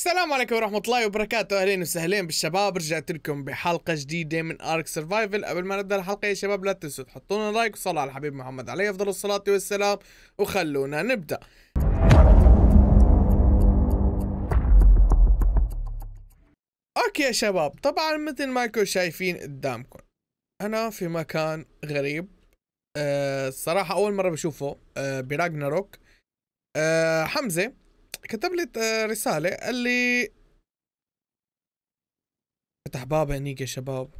السلام عليكم ورحمة الله وبركاته أهلين وسهلين بالشباب رجعت لكم بحلقة جديدة من أرك سرفايفل قبل ما نبدأ الحلقة يا شباب لا تنسوا تحطون لايك وصلاة على الحبيب محمد عليه أفضل الصلاة والسلام وخلونا نبدأ اوكي يا شباب طبعا مثل ما كنتم شايفين قدامكم انا في مكان غريب الصراحة آه، اول مرة بشوفه أه براجناروك أه حمزة كتب لي آه، رساله قال لي فتح باب هنيك يا شباب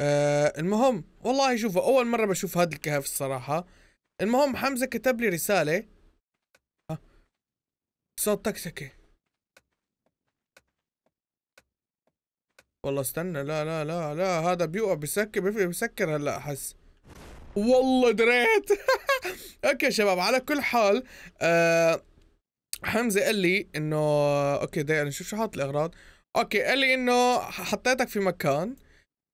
أه المهم والله شوفوا اول مره بشوف هذا الكهف الصراحه المهم حمزه كتب لي رساله أه. صوت تكسكة والله استنى لا لا لا لا هذا بيوقف بسكر بسكر هلا احس والله دريت اوكي شباب على كل حال آه حمزه قال لي انه اوكي دقيقه شوف شو حاط الاغراض اوكي قال لي انه حطيتك في مكان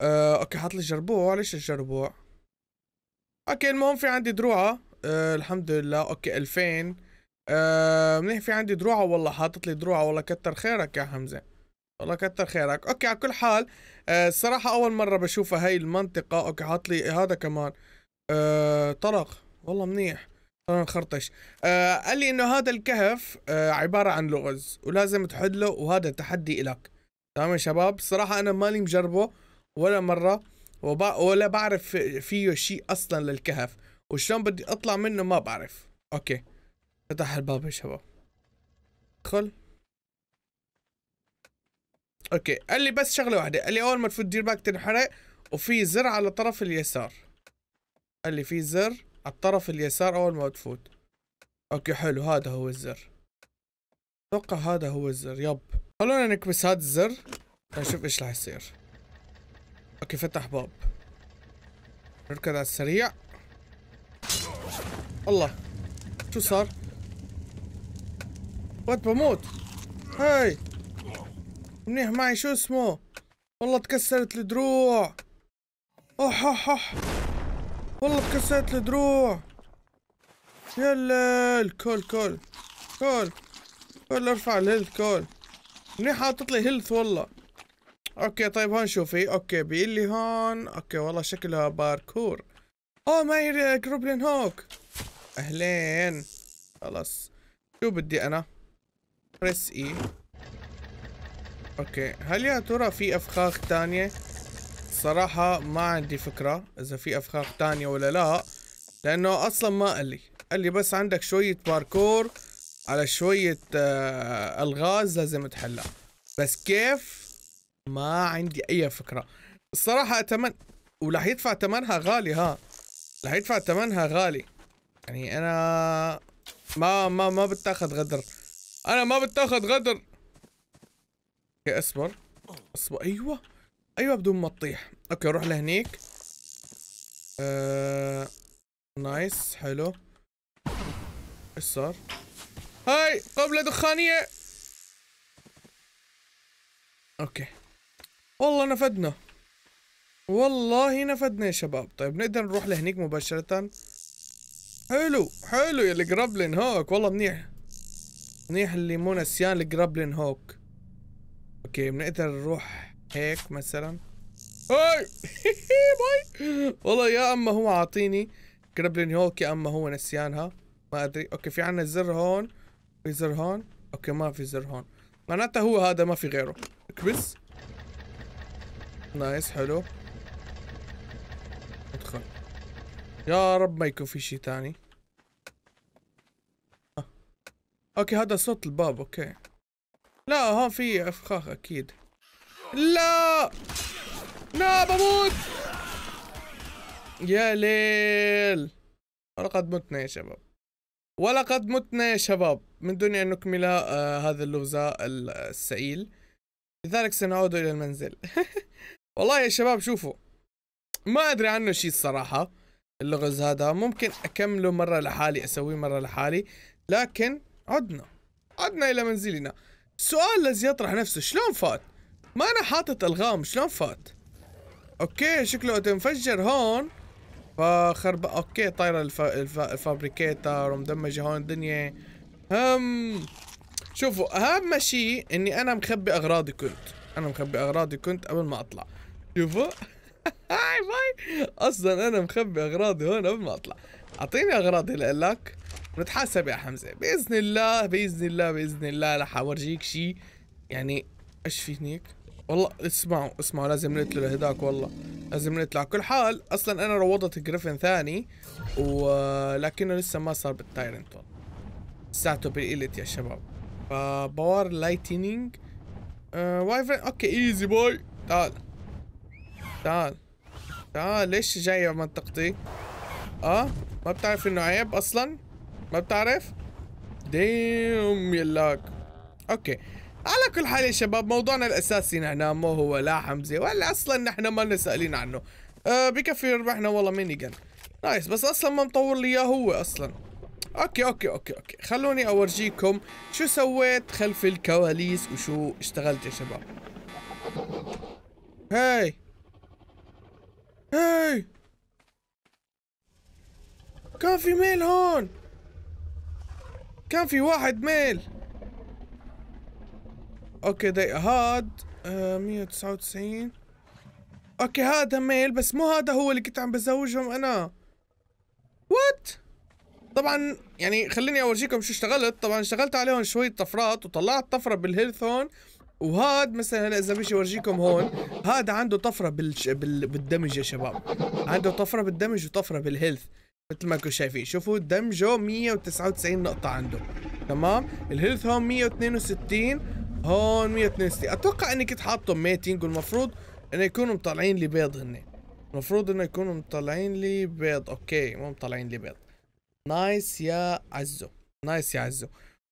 آه اوكي حاط لي الجربوع ليش الجربوع اوكي المهم في عندي دروعه آه الحمد لله اوكي 2000 آه منيح في عندي دروعه والله حاطط لي دروعه والله كتر خيرك يا حمزه والله كتر خيرك اوكي على كل حال آه الصراحه اول مره بشوفها هاي المنطقه اوكي حاط لي هذا كمان آه طرق والله منيح خلينا نخرطش آه قال لي انه هذا الكهف آه عباره عن لغز ولازم تحله وهذا تحدي الك تمام يا شباب صراحه انا مالي مجربه ولا مره وبع... ولا بعرف فيه شيء اصلا للكهف وشلون بدي اطلع منه ما بعرف اوكي فتح الباب يا شباب خل اوكي قال لي بس شغله واحده قال لي اول ما تفوت دير باك تنحرق وفي زر على طرف اليسار قال لي في زر الطرف اليسار أول ما تفوت أوكي حلو هذا هو الزر أتوقع هذا هو الزر يب خلونا نكبس هذا الزر نشوف إيش راح يصير أوكي فتح باب نركض على السريع الله شو صار؟ وات بموت هاي منيح معي شو اسمه والله تكسرت الدروع اح اح اح والله اتكسرت الدروع يلا الكول كول كول كول ارفع الهيلث كول منيح حاطط لي هيلث والله اوكي طيب هون شوفي اوكي بيقول لي هون اوكي والله شكلها باركور اوه معي جروبلين هوك اهلين خلاص شو بدي انا بريس اي اوكي هل يا ترى في افخاخ ثانيه الصراحة ما عندي فكرة إذا في أفخاخ تانية ولا لا لأنه أصلا ما قال لي قال لي بس عندك شوية باركور على شوية آه، ألغاز لازم تحلها بس كيف ما عندي أي فكرة الصراحة أتمنى ولح يدفع ثمنها غالي ها رح يدفع ثمنها غالي يعني انا ما ما ما بتاخذ غدر انا ما بتاخذ غدر اوكي اصبر اصبر ايوه ايوه بدون ما تطيح اوكي نروح لهنيك آه... نايس حلو ايش صار هاي قبلة دخانية اوكي والله نفدنا والله نفدنا يا شباب طيب نقدر نروح لهنيك مباشرة حلو حلو يا الجرابلين هوك والله منيح منيح اللي مو نسيان الجرابلين هوك اوكي بنقدر نروح هيك مثلا اي باي والله يا اما هو عاطيني كربلين هوك يا اما هو نسيانها ما ادري اوكي في عنا زر هون في زر هون اوكي ما في زر هون معناتها هو هذا ما في غيره اكبس نايس حلو ادخل يا رب ما يكون في شيء ثاني آه. اوكي هذا صوت الباب اوكي لا هون في افخاخ اكيد لا لا بموت يا ليل ولقد متنا يا شباب ولقد متنا يا شباب من دون أن نكمل آه هذا اللغز السئيل لذلك سنعود إلى المنزل والله يا شباب شوفوا ما أدري عنه شيء الصراحة اللغز هذا ممكن أكمله مرة لحالي أسويه مرة لحالي لكن عدنا عدنا إلى منزلنا السؤال الذي يطرح نفسه شلون فات ما انا حاطط الغام شلون فات اوكي شكله تنفجر هون فخرب اوكي طايره الف... الف... الفابريكيتر ومدمجه هون الدنيا هم شوفوا اهم شيء اني انا مخبي اغراضي كنت انا مخبي اغراضي كنت قبل ما اطلع شوفوا هاي باي اصلا انا مخبي اغراضي هون قبل ما اطلع اعطيني اغراضي لك ونتحاسب يا حمزه باذن الله باذن الله باذن الله رح اورجيك شيء يعني ايش في هنيك والله اسمعوا اسمعوا لازم نقتله لهداك والله لازم نطلع على كل حال اصلا انا روضت جريفن ثاني ولكنه لسه ما صار بالتايرنت والله ساعته بالإليت يا شباب فباور لايتنينج آه وايفرن آه، اوكي ايزي بوي تعال تعال تعال ليش جاي منطقتي اه ما بتعرف انه عيب اصلا ما بتعرف ديم يلاك اوكي على كل حال يا شباب موضوعنا الاساسي نحن مو هو لا حمزه ولا اصلا نحن ما سائلين عنه أه بكفي ربحنا والله ميني جن نايس بس اصلا ما مطور لي اياه هو اصلا اوكي اوكي اوكي اوكي خلوني اورجيكم شو سويت خلف الكواليس وشو اشتغلت يا شباب هاي هاي كان في ميل هون كان في واحد ميل اوكي دقيقة هاد آه 199 اوكي هذا ميل بس مو هذا هو اللي كنت عم بزوجهم انا وات طبعا يعني خليني اورجيكم شو اشتغلت طبعا اشتغلت عليهم شوية طفرات وطلعت طفرة بالهيلثون وهاد مثلا هلا اذا بيجي اورجيكم هون هذا عنده طفره بالش... بال... بالدمج يا شباب عنده طفره بالدمج وطفره بالهيلث مثل ما انتم شايفين شوفوا دمجه 199 نقطه عنده تمام الهيلث هون 162 هون 162 اتوقع اني كنت حاطهم ميتينج والمفروض انه يكونوا مطلعين لي بيض هن المفروض انه يكونوا مطلعين لي بيض اوكي مو مطلعين لي بيض نايس يا عزو نايس يا عزو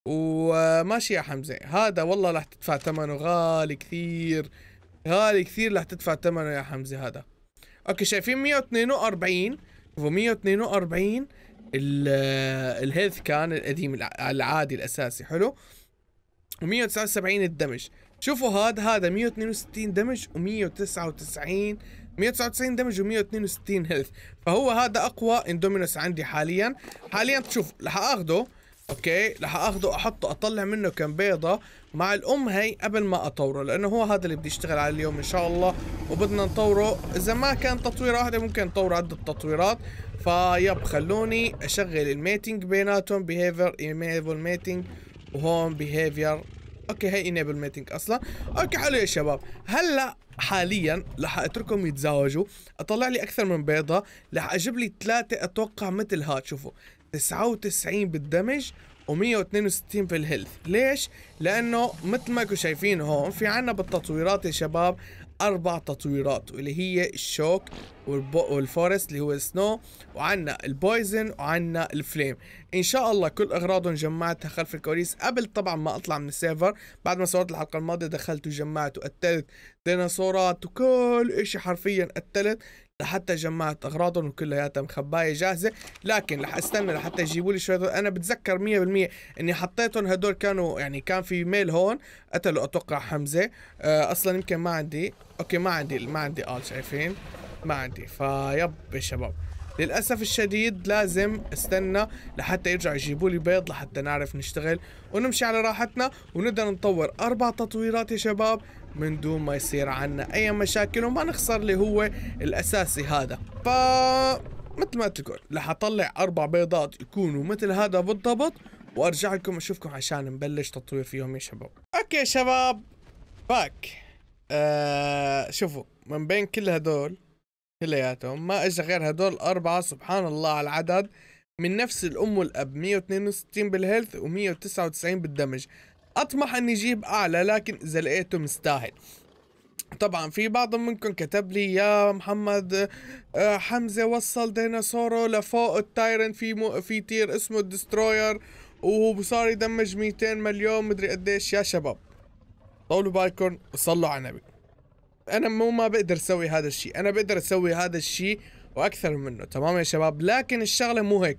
وماشي يا حمزه هذا والله رح تدفع ثمنه غالي كثير غالي كثير رح تدفع ثمنه يا حمزه هذا اوكي شايفين 142 شوفوا 142 الهيلث كان القديم العادي الاساسي حلو و179 الدمج شوفوا هاد هذا 162 دمج و199 199 دمج و162 هيلث فهو هذا اقوى اندومينوس عندي حاليا حاليا تشوف رح اخذه اوكي رح اخذه احطه اطلع منه كم بيضه مع الام هي قبل ما اطوره لانه هو هذا اللي بدي اشتغل عليه اليوم ان شاء الله وبدنا نطوره اذا ما كان تطويره واحده ممكن نطور عده تطويرات فيب خلوني اشغل الميتنج بيناتهم بيهيفير ايميبل ميتنج وهون بيهيفير اوكي هي انيبل ميتنج اصلا اوكي حلو يا شباب هلا حاليا رح اتركهم يتزوجوا اطلع لي اكثر من بيضه رح اجيب لي ثلاثه اتوقع مثل هاد شوفوا 99 بالدمج و162 في الهيلث ليش لانه مثل ما انتم شايفين هون في عنا بالتطويرات يا شباب اربع تطويرات واللي هي الشوك والفورست اللي هو السنو وعنا البويزن وعنا الفليم ان شاء الله كل اغراضهم جمعتها خلف الكواليس قبل طبعا ما اطلع من السيرفر بعد ما صورت الحلقه الماضيه دخلت وجمعت وقتلت ديناصورات وكل اشي حرفيا قتلت لحتى جمعت اغراضهم كلياتها مخبايه جاهزه لكن رح استنى لحتى يجيبوا لي شويه انا بتذكر 100% اني حطيتهم هدول كانوا يعني كان في ميل هون قتلوا اتوقع حمزه آه، اصلا يمكن ما عندي اوكي ما عندي ما عندي اه شايفين ما عندي فيب يا شباب للاسف الشديد لازم استنى لحتى يرجعوا يجيبوا لي بيض لحتى نعرف نشتغل ونمشي على راحتنا ونقدر نطور اربع تطويرات يا شباب من دون ما يصير عنا اي مشاكل وما نخسر اللي هو الاساسي هذا ف مثل ما تقول رح اطلع اربع بيضات يكونوا مثل هذا بالضبط وارجع لكم اشوفكم عشان نبلش تطوير فيهم يا شباب اوكي شباب باك آه شوفوا من بين كل هدول كلياتهم ما اجى غير هدول اربعه سبحان الله على العدد من نفس الام والاب 162 بالهيلث و199 بالدمج اطمح اني اجيب اعلى لكن اذا لقيته مستاهل طبعا في بعض منكم كتب لي يا محمد آه، حمزه وصل ديناصوره لفوق التايرن في مو في تير اسمه الدستروير وصار يدمج 200 مليون مدري قديش يا شباب طولوا بالكم وصلوا على النبي انا مو ما بقدر اسوي هذا الشيء انا بقدر اسوي هذا الشيء واكثر منه تمام يا شباب لكن الشغله مو هيك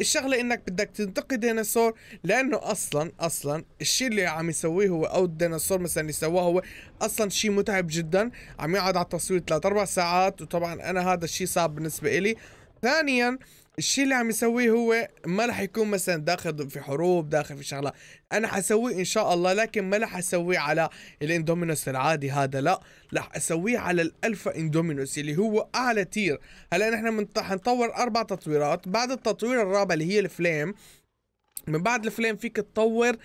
الشغله انك بدك تنتقي ديناصور لانه اصلا اصلا الشيء اللي عم يسويه هو او الديناصور مثلا اللي سواه هو اصلا شيء متعب جدا عم يقعد على التصوير 3 4 ساعات وطبعا انا هذا الشيء صعب بالنسبه إلي ثانيا الشيء اللي عم يسويه هو ما رح يكون مثلا داخل في حروب داخل في شغله انا حسويه ان شاء الله لكن ما رح اسويه على الاندومينوس العادي هذا لا رح اسويه على الالفا اندومينوس اللي هو اعلى تير هلا نحن حنطور اربع تطويرات بعد التطوير الرابع اللي هي الفليم من بعد الفليم فيك تطور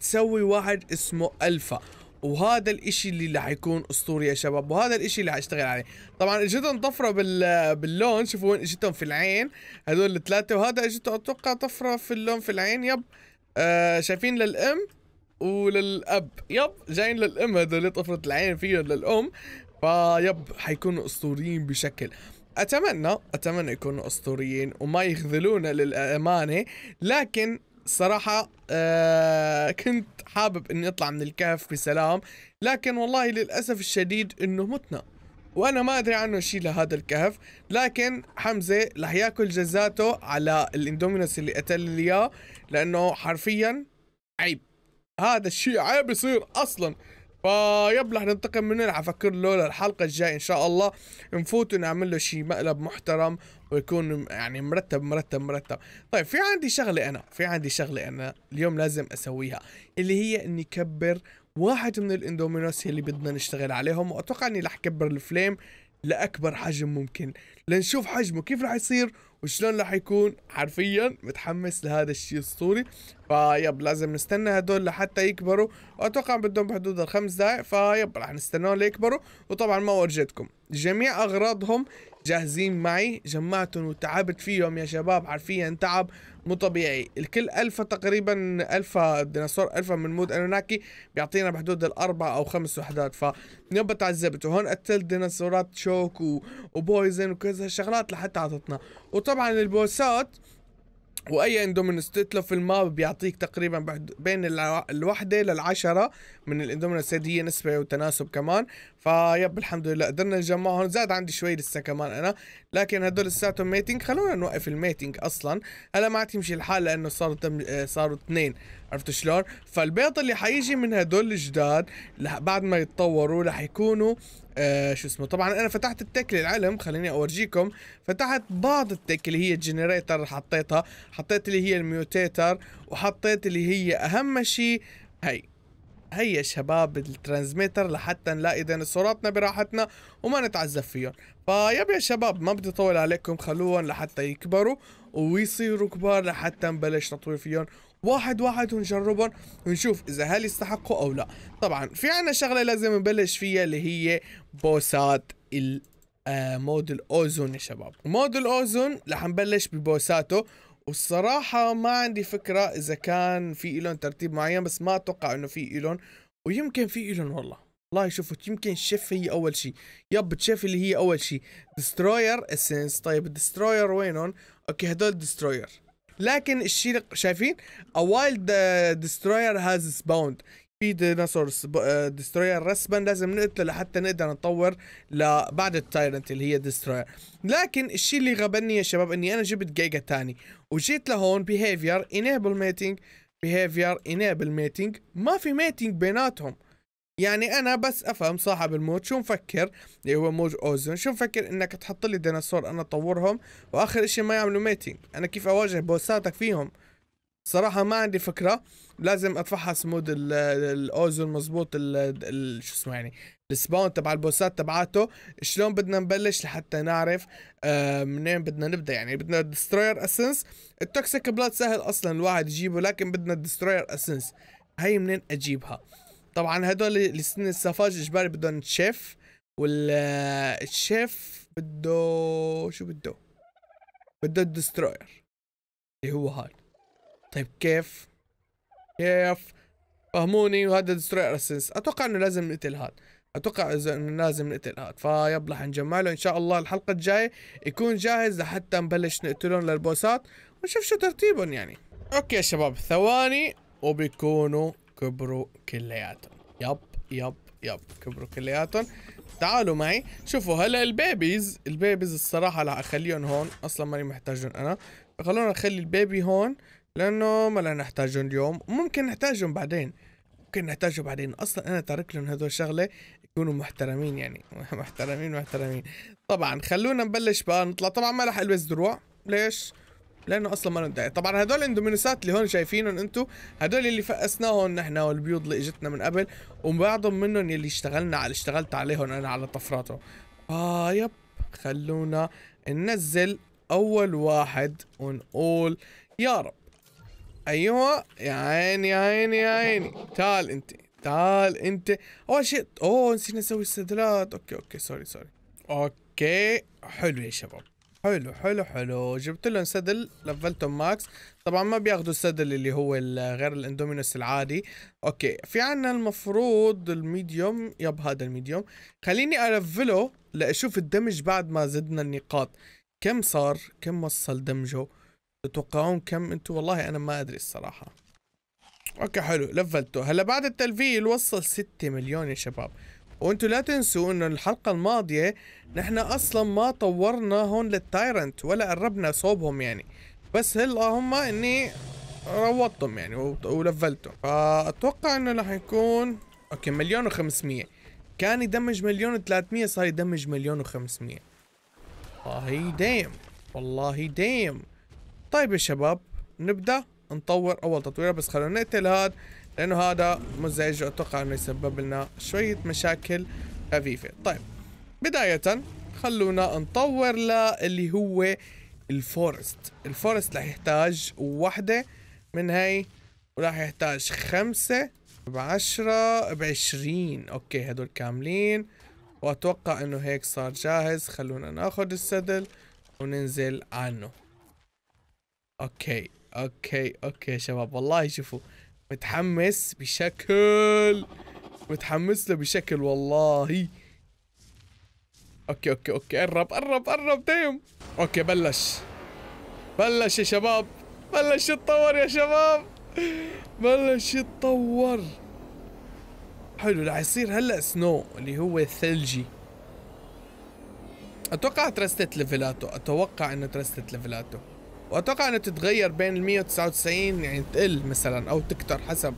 تسوي واحد اسمه الفا وهذا الاشي اللي راح يكون اسطوري يا شباب وهذا الاشي اللي حاشتغل عليه طبعا اجتهم طفره بال باللون شوفوا وين اجتهم في العين هذول الثلاثه وهذا اجته اتوقع طفره في اللون في العين يب آه شايفين للام وللاب يب جايين للام هذول طفره العين فيهم للام فيب حيكونوا اسطوريين بشكل اتمنى اتمنى يكونوا اسطوريين وما يخذلونا للامانه لكن الصراحة آه كنت حابب اني اطلع من الكهف بسلام لكن والله للأسف الشديد انه متنا وانا ما ادري عنه شيء لهذا الكهف لكن حمزة رح ياكل جزاته على الاندومينوس اللي قتل لي اياه لانه حرفيا عيب هذا الشيء عيب يصير اصلا رح ننتقم منه رح افكر له للحلقه الجايه ان شاء الله نفوت ونعمل له شي مقلب محترم ويكون يعني مرتب مرتب مرتب طيب في عندي شغله انا في عندي شغله انا اليوم لازم اسويها اللي هي اني كبر واحد من الاندومينوس اللي بدنا نشتغل عليهم واتوقع اني رح كبر الفليم لاكبر حجم ممكن لنشوف حجمه كيف رح يصير وشلون رح يكون حرفيا متحمس لهذا الشيء الاسطوري فيب لازم نستنى هدول لحتى يكبروا واتوقع بدهم بحدود الخمس دقائق فيب رح نستناهم ليكبروا وطبعا ما ورجيتكم جميع اغراضهم جاهزين معي جمعتهم وتعبت فيهم يا شباب حرفيا تعب مو طبيعي الكل الفا تقريبا الفا ديناصور الفا من مود أنوناكي بيعطينا بحدود الأربع أو خمس وحدات فنبة تعذبت وهون قتلت ديناصورات شوك و... وبويزن وكذا شغلات لحتى عطتنا وطبعا البوسات واي اندومينوس تتلف الماب بيعطيك تقريبا بين الوحده للعشره من الاندومينوس هي نسبه وتناسب كمان فيب الحمد لله قدرنا نجمعهم زاد عندي شوي لسه كمان انا لكن هدول لساتهم ميتنج خلونا نوقف الميتنج اصلا هلا ما عاد يمشي الحال لانه صاروا تم... آه، صاروا اثنين عرفتوا شلون؟ فالبيض اللي حيجي من هدول الجداد بعد ما يتطوروا رح يكونوا آه شو اسمه طبعا انا فتحت التك للعلم خليني اورجيكم فتحت بعض التك اللي هي الجنريتر حطيتها حطيت اللي هي الميوتيتر وحطيت اللي هي اهم شيء هي هي يا شباب الترانزميتر لحتى نلاقي ديناصوراتنا براحتنا وما نتعذب فيهم فيب يا شباب ما بدي اطول عليكم خلوهم لحتى يكبروا ويصيروا كبار لحتى نبلش تطوير فيهم واحد واحد ونجربهم ونشوف اذا هل يستحقوا او لا طبعا في عنا شغله لازم نبلش فيها اللي هي بوسات آه، مود الاوزون يا شباب مود الاوزون رح نبلش ببوساته والصراحة ما عندي فكرة إذا كان في إلون ترتيب معين بس ما أتوقع إنه في إلون ويمكن في إلون والله الله يشوفه يمكن شيف هي أول شيء يب شيف اللي هي أول شيء دستروير اسنس طيب الدستروير وينهم أوكي هدول دستروير لكن الشيء شايفين A wild uh, destroyer has spawned في ديناصور ديستروير uh, رسما لازم نقتله لحتى نقدر نطور لبعد التايرنت اللي هي ديستروير لكن الشيء اللي غبني يا شباب اني انا جبت جيجا تاني وجيت لهون بيهيفير انيبل ميتنج بيهيفير انيبل ميتنج ما في ميتنج بيناتهم يعني انا بس افهم صاحب الموت شو مفكر اللي هو موج اوزون شو مفكر انك تحط لي ديناصور انا اطورهم واخر اشي ما يعملوا ميتينج انا كيف اواجه بوساتك فيهم صراحه ما عندي فكره لازم اتفحص مود الاوزون مزبوط ال شو اسمه يعني السباون تبع البوسات تبعاته شلون بدنا نبلش لحتى نعرف آه منين بدنا نبدا يعني بدنا دستروير اسنس التوكسيك بلاد سهل اصلا الواحد يجيبه لكن بدنا دستروير اسنس هاي منين اجيبها طبعا هدول السن السفاج اجباري بدهم شيف والشيف بده شو بده بده الدستروير اللي هو هاد طيب كيف كيف فهموني وهذا دستروير اسنس اتوقع انه لازم نقتل هاد اتوقع انه لازم نقتل هاد فيلا حنجمع له ان شاء الله الحلقه الجايه يكون جاهز لحتى نبلش نقتلهم للبوسات ونشوف شو ترتيبهم يعني اوكي يا شباب ثواني وبيكونوا كبروا كلياتهم يب يب يب كبروا كلياتهم تعالوا معي شوفوا هلا البيبيز البيبيز الصراحه لا اخليهم هون اصلا ماني محتاجهم انا خلونا نخلي البيبي هون لانه ما لا نحتاجهم اليوم ممكن نحتاجهم بعدين ممكن نحتاجه بعدين اصلا انا تارك لهم هذول الشغله يكونوا محترمين يعني محترمين محترمين طبعا خلونا نبلش بقى نطلع طبعا ما راح البس دروع ليش لانه اصلا ما داعي طبعا هدول الاندومينوسات اللي هون شايفينهم انتم هدول اللي فقسناهم نحن والبيوض اللي اجتنا من قبل وبعضهم منهم اللي اشتغلنا على اشتغلت عليهم انا على طفراته اه يب خلونا ننزل اول واحد ونقول يا رب ايوه يا عيني يا عيني يا عيني تعال انت تعال انت اول شيء اوه نسينا نسوي السدرات اوكي اوكي سوري سوري اوكي حلو يا شباب حلو حلو حلو جبت لهم سدل لفلتهم ماكس طبعا ما بياخذوا السدل اللي هو غير الاندومينوس العادي اوكي في عنا المفروض الميديوم يب هذا الميديوم خليني الفله لاشوف الدمج بعد ما زدنا النقاط كم صار كم وصل دمجه تتوقعون كم انتم والله انا ما ادري الصراحه اوكي حلو لفلته هلا بعد التلفيل وصل 6 مليون يا شباب وانتم لا تنسوا انه الحلقه الماضيه نحن اصلا ما طورنا هون للتايرنت ولا قربنا صوبهم يعني بس اللهم اني روضتهم يعني ولفلتهم فاتوقع انه رح يكون اوكي مليون و500 كان يدمج مليون و300 صار يدمج مليون و500 والله ديم والله ديم طيب يا شباب نبدا نطور اول تطويره بس خلونا نقتل هاد لانه هذا مزعج واتوقع انه يسبب لنا شويه مشاكل خفيفه طيب بدايه خلونا نطور للي هو الفورست الفورست رح يحتاج وحده من هاي وراح يحتاج خمسة بعشرة بعشرين اوكي هدول كاملين واتوقع انه هيك صار جاهز خلونا ناخد السدل وننزل عنه اوكي اوكي اوكي شباب والله شوفوا متحمس بشكل متحمس له بشكل والله اوكي اوكي اوكي قرب قرب قرب دايم اوكي بلش بلش يا شباب بلش يتطور يا شباب بلش يتطور حلو رح يصير هلا سنو اللي هو ثلجي اتوقع ترستت ليفلاته اتوقع انه ترستت ليفلاته واتوقع انها تتغير بين ال 199 يعني تقل مثلا او تكتر حسب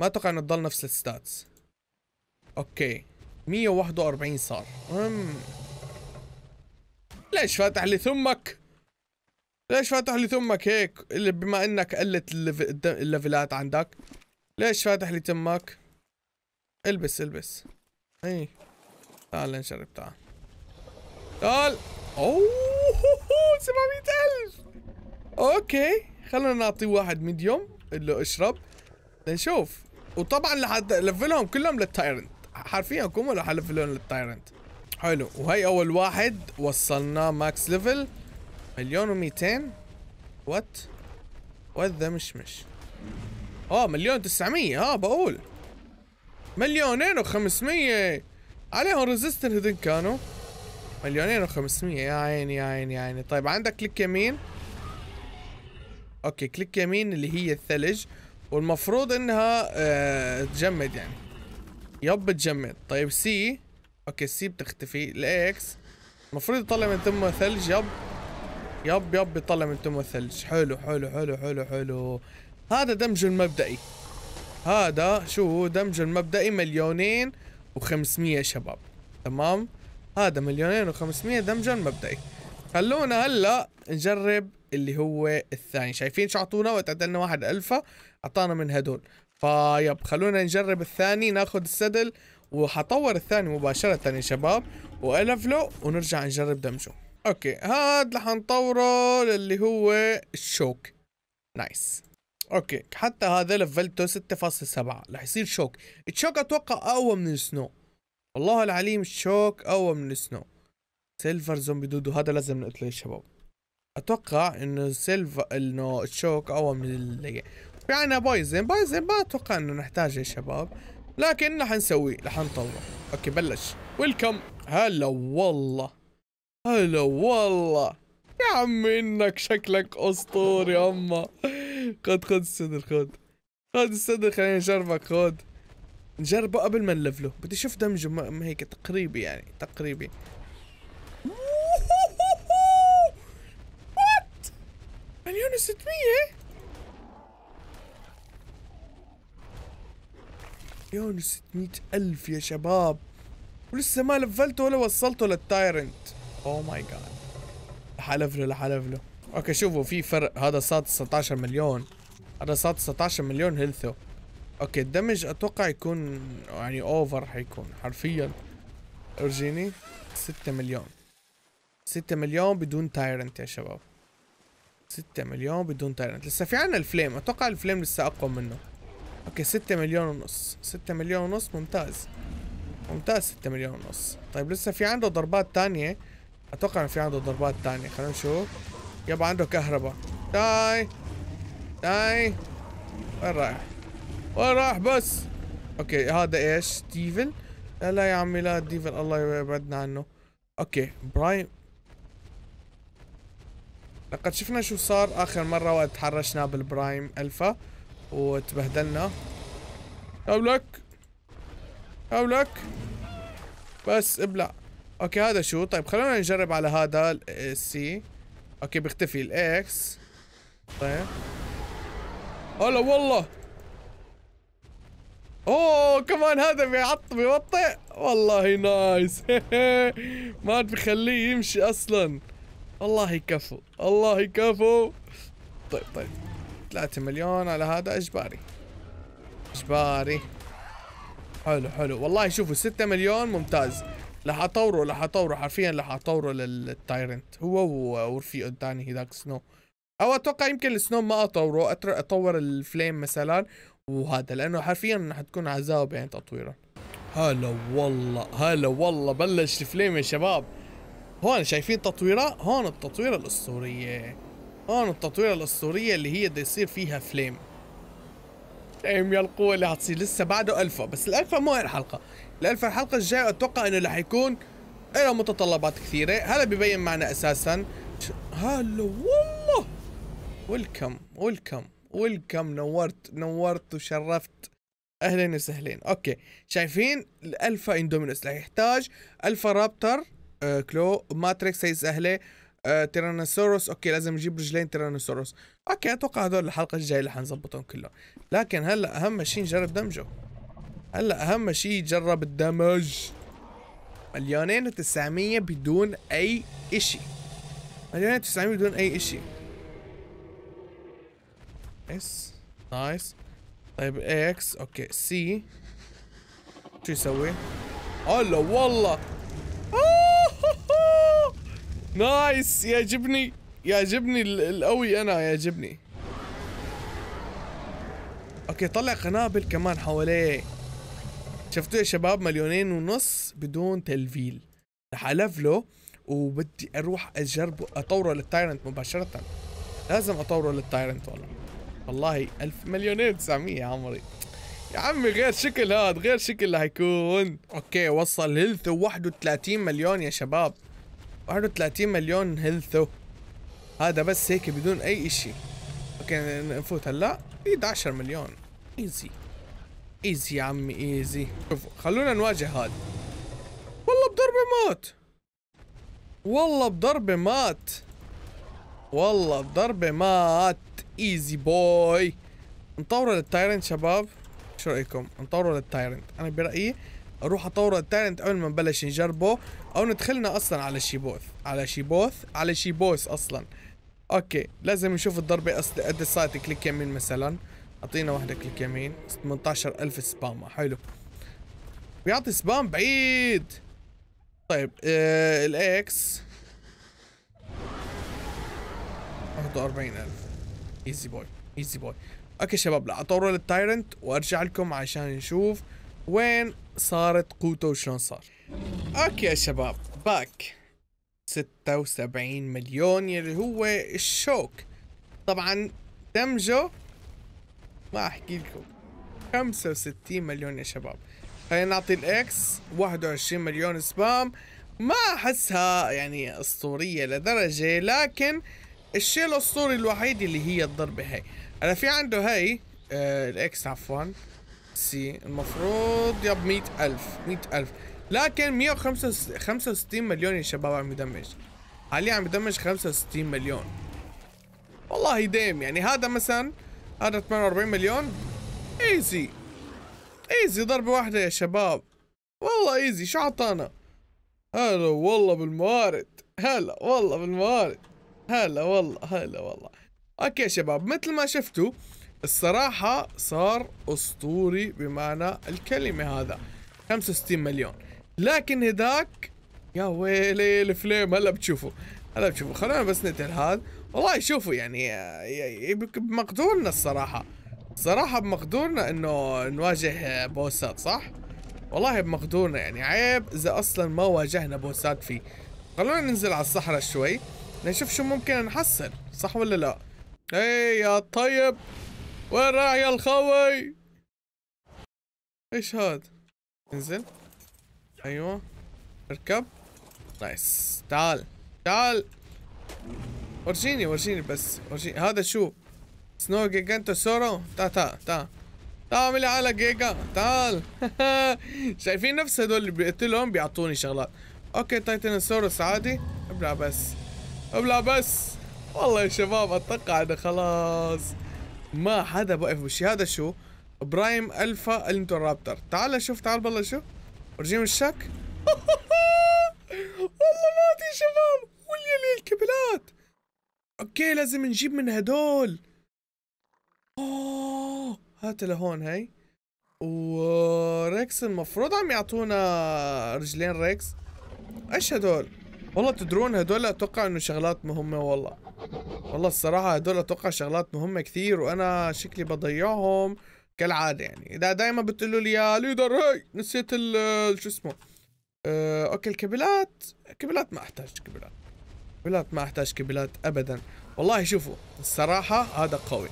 ما اتوقع انه تضل نفس الستاتس اوكي 141 صار امم ليش فاتح لي ثمك ليش فاتح لي ثمك هيك اللي بما انك قلت الليفلات عندك ليش فاتح لي تمك البس البس اي تعال نشرب تعال تعال اوه 700000 اوكي خلونا نعطيه واحد ميديوم قول له اشرب لنشوف وطبعا لحد لفلهم كلهم للتايرنت حرفيا كلهم رح لهم للتايرنت حلو وهي اول واحد وصلناه ماكس ليفل مليون و200 وات وات ذا مشمش اه مليون 900 اه بقول مليونين و500 عليهم ريزيستن هذين كانوا مليونين و500 يا عيني يا عيني يا عيني طيب عندك كليك يمين اوكي كليك يمين اللي هي الثلج والمفروض انها آه تجمد يعني يب تجمد طيب سي اوكي سي بتختفي الاكس المفروض يطلع من تمه ثلج يب يب يب يطلع من تمه ثلج حلو حلو حلو حلو حلو هذا دمج المبدئي هذا شو دمج المبدئي مليونين وخمسمية شباب تمام هذا مليونين وخمسمية دمج المبدئي خلونا هلا نجرب اللي هو الثاني شايفين شو اعطونا وقت عدلنا واحد الفا اعطانا من هدول فيب خلونا نجرب الثاني ناخذ السدل وحطور الثاني مباشرة يا شباب والف له ونرجع نجرب دمجه اوكي هاد رح نطوره للي هو الشوك نايس اوكي حتى هذا لفلته 6.7 رح يصير شوك الشوك اتوقع اقوى من السنو والله العليم الشوك اقوى من السنو سيلفر زومبي دودو هذا لازم نقتله يا شباب اتوقع انه سيلفا انه تشوك اقوى من في يعني بايزن بايزن ما اتوقع انه نحتاجه يا شباب لكن رح نسوي رح نطوره اوكي بلش ويلكم هلا والله هلا والله يا عمي انك شكلك اسطوري اما خد خد السدر خد خد السدر خلينا نجربك خد نجربه قبل ما نلفله بدي اشوف دمجه هيك تقريبي يعني تقريبي 600 مليون و600 ألف يا شباب ولسه ما لفلته ولا وصلته للتايرنت اوه oh ماي جاد لحلف له له اوكي شوفوا في فرق هذا صار 19 مليون هذا صار 19 مليون هيلثو اوكي الدمج اتوقع يكون يعني اوفر حيكون حرفيا ارجيني 6 مليون 6 مليون بدون تايرنت يا شباب 6 مليون بدون تايرنت لسه في عنا الفليم اتوقع الفليم لسه اقوى منه اوكي 6 مليون ونص 6 مليون ونص ممتاز ممتاز 6 مليون ونص طيب لسه في عنده ضربات تانية اتوقع في عنده ضربات تانية خلينا نشوف يبقى عنده كهرباء داي داي وين رايح وين رايح بس اوكي هذا ايش ديفل لا لا يا عمي لا ديفل الله يبعدنا عنه اوكي برايم لقد شفنا شو صار اخر مرة وقت تحرشنا بالبرايم الفا وتبهدلنا هولك هولك بس ابلع اوكي هذا شو طيب خلونا نجرب على هذا السي اوكي بيختفي الاكس طيب هلا والله اوه كمان هذا بيعط بيوطئ والله نايس ما بخليه يمشي اصلا الله يكفو الله يكفو طيب طيب 3 مليون على هذا اجباري اجباري حلو حلو والله شوفوا 6 مليون ممتاز راح اطوره راح اطوره حرفيا راح اطوره للتايرنت هو ورفيقه الثاني هذاك سنو او اتوقع يمكن السنو ما اطوره اطور الفليم مثلا وهذا لانه حرفيا تكون عذاب يعني تطويره هلا والله هلا والله بلش الفليم يا شباب هون شايفين تطويره هون التطويره الاسطوريه هون التطويره الاسطوريه اللي هي بده يصير فيها فليم ايم يا القوه اللي حتصير لسه بعده الفا بس الالفا مو هالحلقه الالفا الحلقه الجايه اتوقع انه رح يكون له متطلبات كثيره هلا ببين معنا اساسا هلا والله ويلكم ويلكم ويلكم نورت نورت وشرفت اهلا وسهلا اوكي شايفين الالفا اندومينوس رح يحتاج الفا رابتر آه، كلو ماتريكس هي سهله آه، تيرانوسوروس اوكي لازم نجيب رجلين تيرانوسوروس اوكي اتوقع هذول الحلقه الجايه اللي حنظبطهم كلهم لكن هلا اهم شيء نجرب دمجه هلا اهم شيء جرب الدمج مليونين و900 بدون اي شيء مليونين و900 بدون اي شيء اس نايس طيب اكس اوكي سي شو يسوي هلا والله نايس يعجبني يعجبني القوي انا يعجبني اوكي طلع قنابل كمان حواليه شفتوا يا شباب مليونين ونص بدون تلفيل رح الفله وبدي اروح اجربه اطوره للتايرنت مباشرة لازم اطوره للتايرنت والله والله الف مليونين وتسعمية يا عمري يا عمي غير شكل هاد غير شكل حيكون اوكي وصل هيلث 31 مليون يا شباب 31 مليون هيلثو هذا بس هيك بدون اي اشي اوكي نفوت هلا 11 مليون ايزي ايزي يا عمي ايزي شوفوا خلونا نواجه هذا والله بضربة مات والله بضربة مات والله بضربة مات ايزي بوي نطوره للتايرنت شباب شو رايكم نطوره للتايرنت انا برايي اروح اطوره التالنت قبل ما نبلش نجربه او ندخلنا اصلا على بوث على شيبوث على شيبوث اصلا اوكي لازم نشوف الضربه قد صارت كليك يمين مثلا اعطينا واحده كليك يمين 18000 سبام حلو بيعطي سبام بعيد طيب آه الاكس 41000 ايزي بوي ايزي بوي اوكي شباب لا اطور للتايرنت وارجع لكم عشان نشوف وين صارت قوته وشلون صار اوكي يا شباب باك 76 مليون يلي هو الشوك طبعا دمجه ما احكي لكم 65 مليون يا شباب خلينا نعطي الاكس 21 مليون سبام ما احسها يعني اسطوريه لدرجه لكن الشيء الاسطوري الوحيد اللي هي الضربه هي انا في عنده هي آه الاكس عفوا سي المفروض يب 100000 100000 لكن 165 مليون يا شباب عم يدمج حاليا عم يدمج 65 مليون والله ديم يعني هذا مثلا هذا 48 مليون ايزي ايزي ضربة واحدة يا شباب والله ايزي شو عطانا هلا والله بالموارد هلا والله بالموارد هلا والله هلا والله اوكي يا شباب مثل ما شفتوا الصراحة صار أسطوري بمعنى الكلمة هذا 65 مليون لكن هداك يا ويلي الفليم هلا بتشوفوا هلا بتشوفوا خلونا بس ننتهي هذا والله شوفوا يعني بمقدورنا الصراحة صراحة بمقدورنا انه نواجه بوسات صح؟ والله بمقدورنا يعني عيب اذا اصلا ما واجهنا بوسات فيه خلونا ننزل على الصحراء شوي نشوف شو ممكن نحصل صح ولا لا؟ ايه يا طيب وين راح يا الخوي ايش هاد انزل ايوه اركب نايس تعال تعال ورجيني ورجيني بس ورجيني هذا شو سنو جيجانتو سورو تا تا تا لي على جيجا تعال شايفين نفس هدول اللي بيقتلهم بيعطوني شغلات اوكي تايتن سورو عادي ابلع بس ابلع بس والله يا شباب اتوقع انه خلاص ما حدا بوقف بشي هذا شو برايم الفا رابتر تعال شوف تعال بالله شوف ورجيهم الشك والله مات يا شباب وليلي الكبلات اوكي لازم نجيب من هدول اوه هات لهون هي وريكس المفروض عم يعطونا رجلين ريكس ايش هدول والله تدرون هدول اتوقع انه شغلات مهمه والله والله الصراحة هدول اتوقع شغلات مهمة كثير وانا شكلي بضيعهم كالعادة يعني دا دايما بتقولوا لي يا ليدر هاي نسيت ال شو اسمه أه اوكي الكابلات كابلات ما احتاج كابلات كابلات ما احتاج كابلات ابدا والله شوفوا الصراحة هذا قوي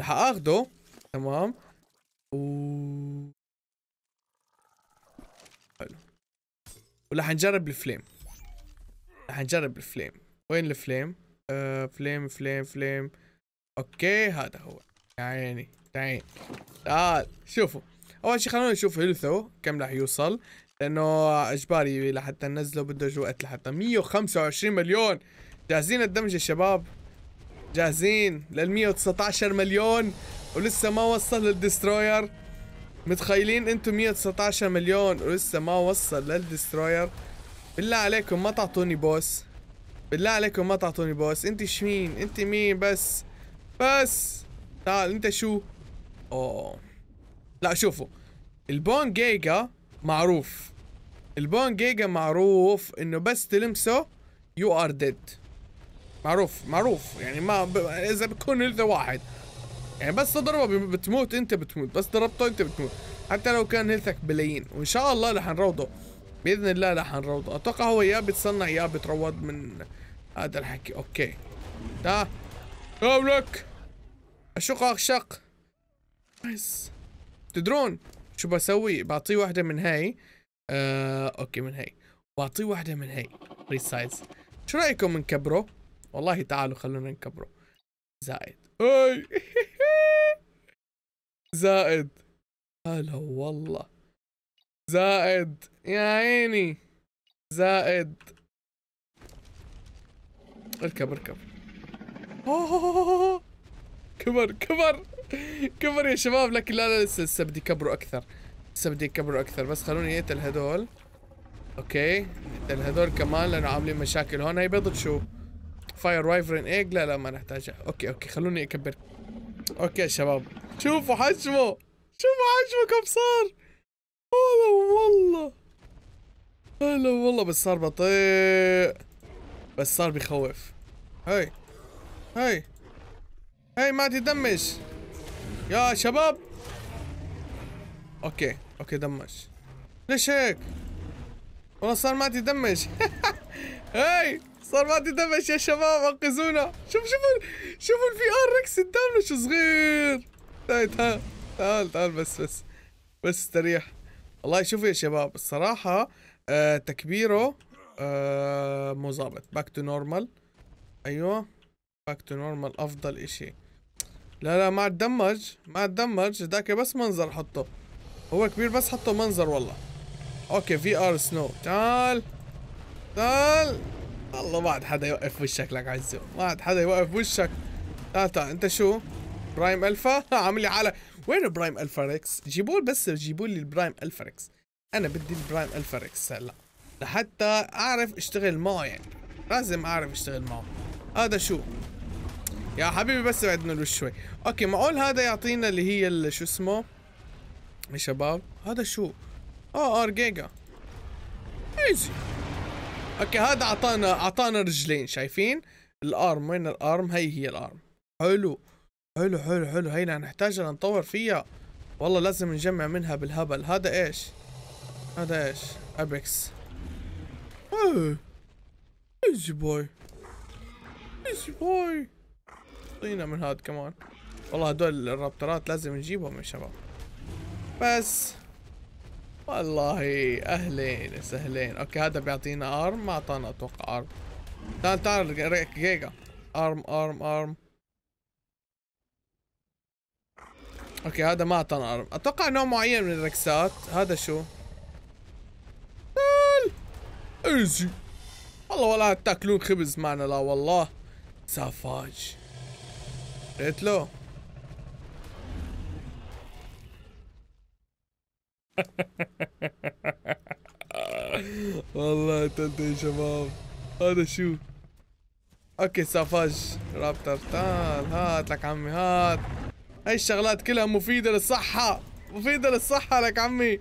رح اخده تمام و حلو ورح نجرب الفليم رح نجرب الفليم وين الفليم آه، فليم فليم فليم اوكي هذا هو يا عيني تعين تعال شوفوا اول شيء خلونا نشوف هيلثو كم راح يوصل لانه اجباري لحتى ننزله بده وقت لحتى 125 مليون جاهزين الدمج يا شباب جاهزين لل 119 مليون ولسه ما وصل للدستروير متخيلين انتم 119 مليون ولسه ما وصل للدستروير بالله عليكم ما تعطوني بوس بالله عليكم ما تعطوني بوس انت شمين انت مين بس بس تعال انت شو اوه لا شوفوا البون جيجا معروف البون جيجا معروف انه بس تلمسه يو ار ديد معروف معروف يعني ما ب... اذا بتكون هيلث واحد يعني بس تضربه بتموت انت بتموت بس ضربته انت بتموت حتى لو كان هيلثك بلايين وان شاء الله رح نروضه باذن الله رح نروض اتوقع هو يا بتصنع يا بتروض من هذا الحكي اوكي تا قبلك اشق اغشق نايس تدرون شو بسوي بعطيه واحدة من هاي آه، اوكي من هاي بعطيه واحدة من هاي ريسايز شو رايكم نكبره والله تعالوا خلونا نكبره زائد اي زائد هلا والله زائد يا عيني زائد اركب اركب أوه. كبر كبر كبر يا شباب لكن لا لا لسه لسه بدي كبروا اكثر لسه بدي كبروا اكثر بس خلوني اقتل هدول اوكي اقتل هدول كمان لانه عاملين مشاكل هون هي بيض شو فاير وايفرن ايج لا لا ما نحتاجها اوكي اوكي خلوني اكبر اوكي يا شباب شوفوا حجمه شوفوا حجمه كم صار هلا والله هلا والله بس صار بطيء بس صار بخوف هاي هاي هاي ما تدمج يا شباب اوكي اوكي دمج ليش هيك والله صار ما تدمج هاي صار ما تدمج يا شباب انقذونا شوف شوفوا شوفوا الفي ار ركس قدامنا شو صغير تعال تعال تعال بس بس بس استريح والله شوفوا يا شباب الصراحة آه تكبيره آه مو ظابط باك تو نورمال ايوه باك تو نورمال افضل اشي لا لا ما اتدمج ما اتدمج ذاك بس منظر حطه هو كبير بس حطه منظر والله اوكي في ار سنو تعال تعال والله ما عاد حدا يوقف وشك لك عزو ما عاد حدا يوقف وشك تعال تعال انت شو برايم الفا عامل لي حاله وين برايم الفا ريكس جيبوا بس جيبوا لي البرايم الفا ريكس انا بدي البرايم الفا ريكس هلا لحتى اعرف اشتغل معه يعني لازم اعرف اشتغل معه هذا شو يا حبيبي بس بعدنا له شوي اوكي معقول هذا يعطينا اللي هي اللي شو اسمه يا شباب هذا شو اه ار جيجا ايزي اوكي هذا اعطانا اعطانا رجلين شايفين الارم وين الارم هي هي الارم حلو حلو حلو حلو هينا هنحتاجها نطور فيها والله لازم نجمع منها بالهبل هذا ايش هذا ايش ابيكس ايش ايزي بوي ايزي بوي اعطينا من هذا كمان والله هدول الرابترات لازم نجيبهم يا شباب بس والله اهلين سهلين اوكي هذا بيعطينا ارم ما اعطانا اتوقع ارم تعال تعال جيجا ارم ارم ارم اوكي هذا ما اعطانا ارم اتوقع نوع معين من الركسات هذا شو ايزي والله ولا تاكلون خبز معنا لا والله سافاج قلت له والله انت يا شباب هذا شو اوكي سافاج رابتر تعال هات لك عمي هات هاي الشغلات كلها مفيده للصحه مفيده للصحه لك عمي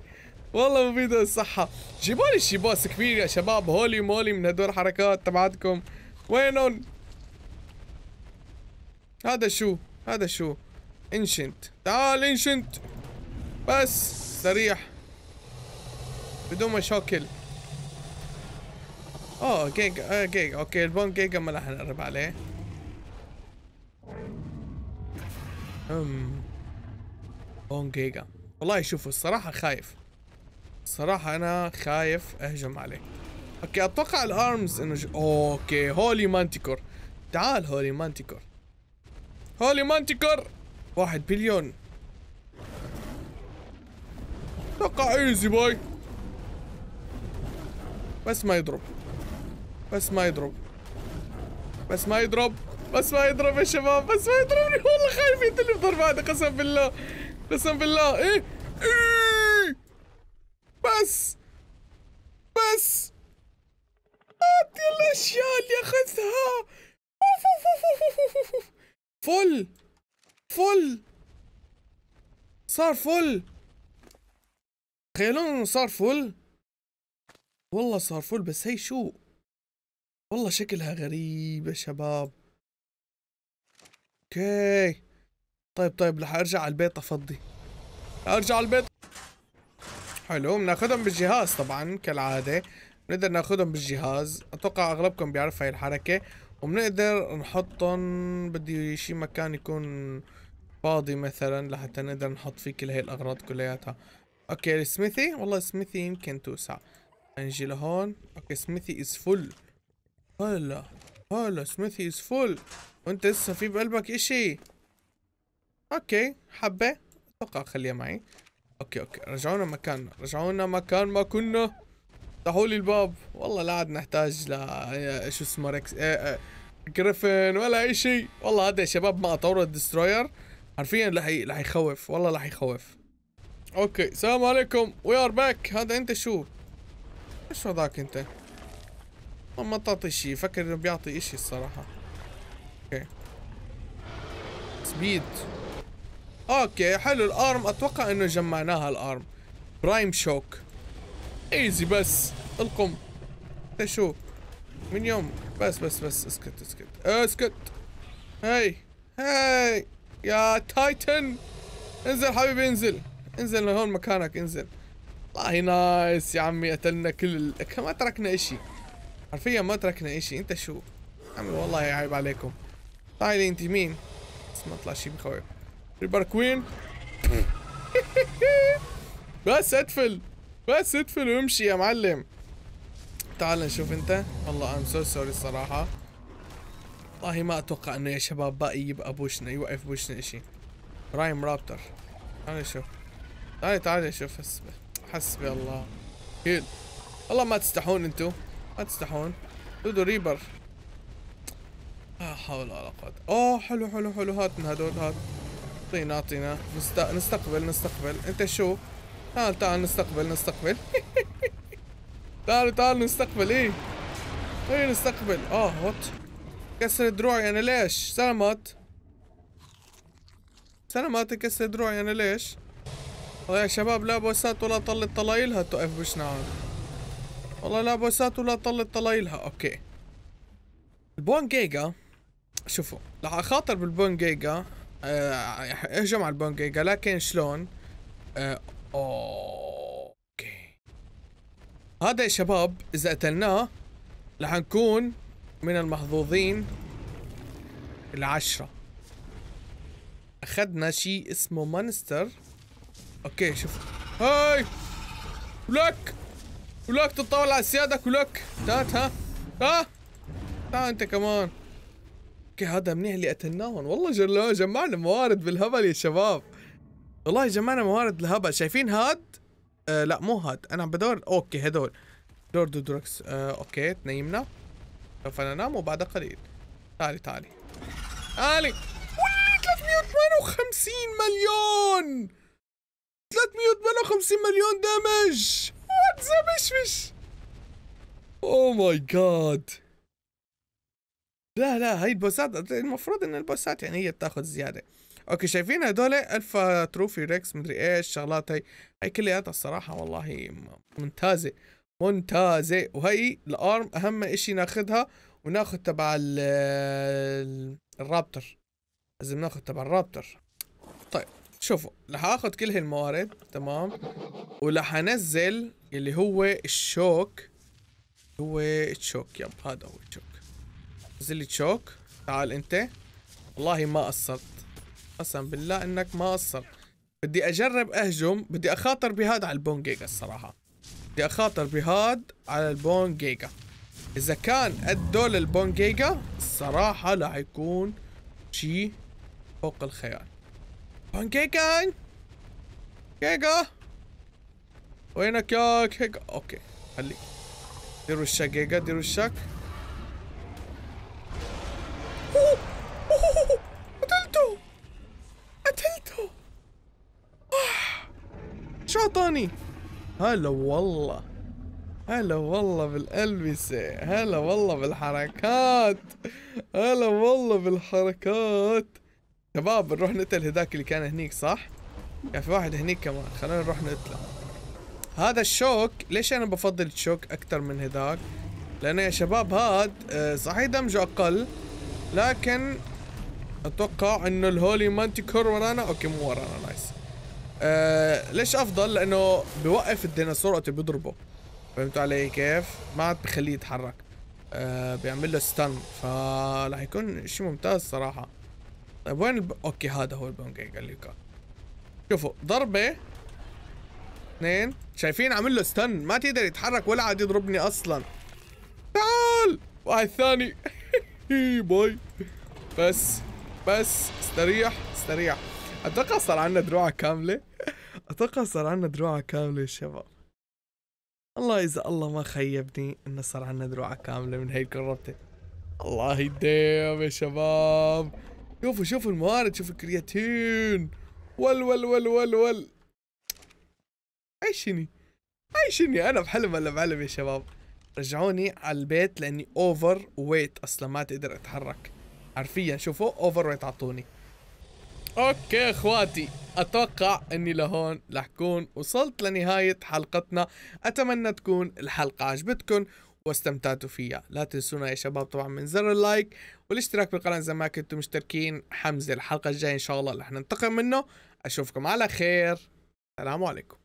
والله مفيده للصحه جيبوا لي شي بوس كبير يا شباب هولي مولي من هدول الحركات تبعتكم وينهم هذا شو هذا شو انشنت تعال انشنت بس سريع بدون مشاكل اوه جيجا آه، جيجا اوكي البون جيجا ما راح نقرب عليه اون جيجا والله شوفوا الصراحة خايف الصراحة أنا خايف أهجم عليه أوكي أتوقع الأرمز إنه ج... أوكي هولي مانتيكور تعال هولي مانتيكور هولي مانتيكور واحد بليون أتوقع إيزي باي بس ما يضرب بس ما يضرب بس ما يضرب بس ما يضرب يا شباب بس ما يضربني والله خايف يدلني بضربه هذا قسم بالله قسم بالله ايه ايه بس بس هات الاشياء اللي اخذها فل فل صار فل تخيلون انه صار فل والله صار فل بس هي شو والله شكلها غريبة شباب اوكي طيب طيب رح ارجع على البيت افضي ارجع على البيت حلو بناخذهم بالجهاز طبعا كالعاده بنقدر ناخذهم بالجهاز اتوقع اغلبكم بيعرف هاي الحركه وبنقدر نحطهم بدي شي مكان يكون فاضي مثلا لحتى نقدر نحط فيه كل هاي الاغراض كلياتها اوكي سميثي والله سميثي يمكن توسع نجي لهون اوكي سميثي از فل هلا هلا سميثي از فول وانت لسه في بقلبك اشي اوكي حبه اتوقع خليها معي اوكي اوكي رجعونا مكاننا رجعونا مكان ما كنا افتحوا لي الباب والله لا عاد نحتاج لا آه، شو اسمه ريكس جريفن آه، آه، ولا اي شيء والله هذا يا شباب مع طور الدستروير حرفيا رح رح يخوف والله رح يخوف اوكي السلام عليكم وي ار باك هذا انت شو ايش هذاك انت ما تعطي شيء فكر انه بيعطي شيء الصراحة اوكي سبيد اوكي حلو الارم اتوقع انه جمعناها الارم برايم شوك ايزي بس القم انت إيه، شو من يوم بس بس بس اسكت اسكت اسكت هاي هاي يا تايتن انزل حبيبي انزل انزل لهون مكانك انزل والله نايس يا عمي قتلنا كل ال... ما تركنا اشي حرفيا ما تركنا اشي انت شو عمل والله عيب عليكم تعالي انت مين بس ما طلع شي بخوي ريبر كوين بس ادفل بس ادفل وامشي يا معلم تعال نشوف انت والله ام سو سوري الصراحة والله ما اتوقع انه يا شباب باقي يبقى بوشنا يوقف بوشنا اشي برايم رابتر تعال شوف تعال تعال شوف حسبي حسبي الله كيل والله ما تستحون انتو ما تستحون دودو ريبر لا حول ولا قوة اوه حلو حلو حلو هات من هدول هات اعطينا اعطينا نست... نستقبل نستقبل انت شو تعال تعال نستقبل نستقبل تعال تعال نستقبل ايه ايه نستقبل اه وات كسر دروعي انا ليش سلامات سلامات كسر دروعي انا ليش يا شباب لا بوسات ولا طلت طلايلها توقف بشنا والله لا بوسات ولا طلت طلايلها اوكي البون جيجا شوفوا راح اخاطر بالبون جيجا أه اهجم على البون جيجا لكن شلون أه اوكي هذا يا شباب اذا قتلناه راح نكون من المحظوظين العشرة اخذنا شيء اسمه مانستر اوكي شوف هاي لك ولوك تتطاول على السياده ولوك تات ها ها تعال انت كمان اوكي هذا منيح اللي قتلناهم والله جل... جمعنا موارد بالهبل يا شباب والله جمعنا موارد الهبل شايفين هاد آه لا مو هاد انا عم بدور اوكي هدول دور دركس آه اوكي تنيمنا سوف ننام وبعد قليل تعالي تعالي تعالي ولي 358 مليون 358 مليون دامج وات مشمش اوه oh ماي جاد لا لا هي البوسات المفروض ان البوسات يعني هي بتاخذ زياده اوكي شايفين هدول الفا تروفي ريكس مدري ايش شغلات هي هي كلياتها الصراحه والله ممتازه ممتازه وهي الارم اهم اشي ناخذها وناخذ تبع الرابتر لازم ناخذ تبع الرابتر طيب شوفوا رح اخذ كل هالموارد تمام ورح انزل اللي هو الشوك هو تشوك يب هذا هو تشوك نزل لي تشوك تعال انت والله ما قصرت قسم بالله انك ما قصرت بدي اجرب اهجم بدي اخاطر بهاد على البون جيجا الصراحه بدي اخاطر بهاد على البون جيجا اذا كان الدول البون جيجا الصراحه راح يكون شيء فوق الخيال بانكيكان كيكا وينك يا كيكا اوكي خلي ديروا الشاك كيكا ديروا الشاك قتلته قتلته شو اعطاني هلا والله هلا والله بالألبسة هلا والله بالحركات هلا والله بالحركات شباب بنروح نقتل هداك اللي كان هنيك صح؟ يعني في واحد هنيك كمان خلينا نروح نقتله هذا الشوك ليش انا بفضل الشوك اكثر من هداك؟ لانه يا شباب هاد آه، صحيح دمجه اقل لكن اتوقع انه الهولي مانتيكور ورانا اوكي مو ورانا نايس أه ليش افضل لانه بوقف الديناصور وقت بيضربه فهمتوا علي كيف ما عاد بخليه يتحرك أه بيعمل له ستان فراح يكون شيء ممتاز صراحه طيب وين الب... اوكي هذا هو البونجينجا اللي كان شوفوا ضربه اثنين شايفين عامل له ستن ما تقدر يتحرك ولا عاد يضربني اصلا تعال واحد ثاني باي بس بس استريح استريح اتوقع صار عندنا دروعه كامله اتوقع صار عندنا دروعه كامله يا شباب الله اذا الله ما خيبني انه صار عندنا دروعه كامله من هي الكربته الله يديم يا شباب شوفوا شوفوا الموارد شوفوا الكرياتين ول ول ول ول ول عيشني عيشني انا بحلم ولا بعلم يا شباب رجعوني على البيت لاني اوفر ويت اصلا ما تقدر اتحرك حرفيا شوفوا اوفر ويت اعطوني اوكي اخواتي اتوقع اني لهون رح كون وصلت لنهايه حلقتنا اتمنى تكون الحلقه عجبتكم واستمتعتوا فيها لا تنسونا يا شباب طبعا من زر اللايك والاشتراك بالقناة إذا ما كنتم مشتركين حمزة الحلقة الجاية إن شاء الله رح ننتقم منه أشوفكم على خير السلام عليكم